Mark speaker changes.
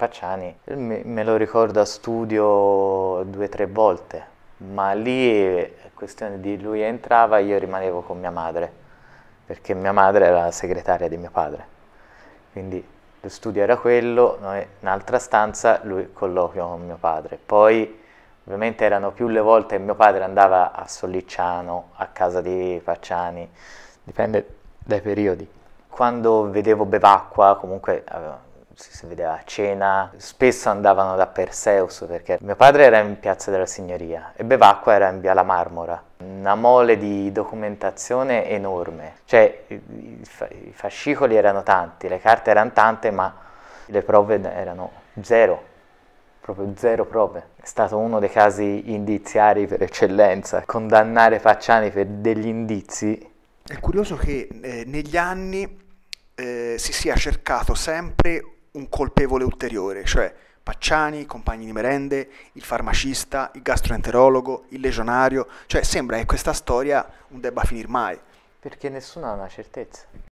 Speaker 1: Pacciani me lo ricordo a studio due o tre volte, ma lì è questione di lui entrava e io rimanevo con mia madre, perché mia madre era la segretaria di mio padre. Quindi lo studio era quello, noi in un'altra stanza, lui colloquio con mio padre. Poi ovviamente erano più le volte che mio padre andava a Sollicciano, a casa di Pacciani, dipende dai periodi. Quando vedevo Bevacqua, comunque eh, si vedeva a cena, spesso andavano da Perseus perché mio padre era in Piazza della Signoria e Bevacqua era in Via la Marmora. Una mole di documentazione enorme, cioè i, fa- i fascicoli erano tanti, le carte erano tante ma le prove erano zero, proprio zero prove. È stato uno dei casi indiziari per eccellenza, condannare Facciani per degli indizi.
Speaker 2: È curioso che eh, negli anni eh, si sia cercato sempre un colpevole ulteriore, cioè Pacciani, i compagni di merende, il farmacista, il gastroenterologo, il legionario, cioè sembra che questa storia non debba finire mai. Perché nessuno ha una certezza.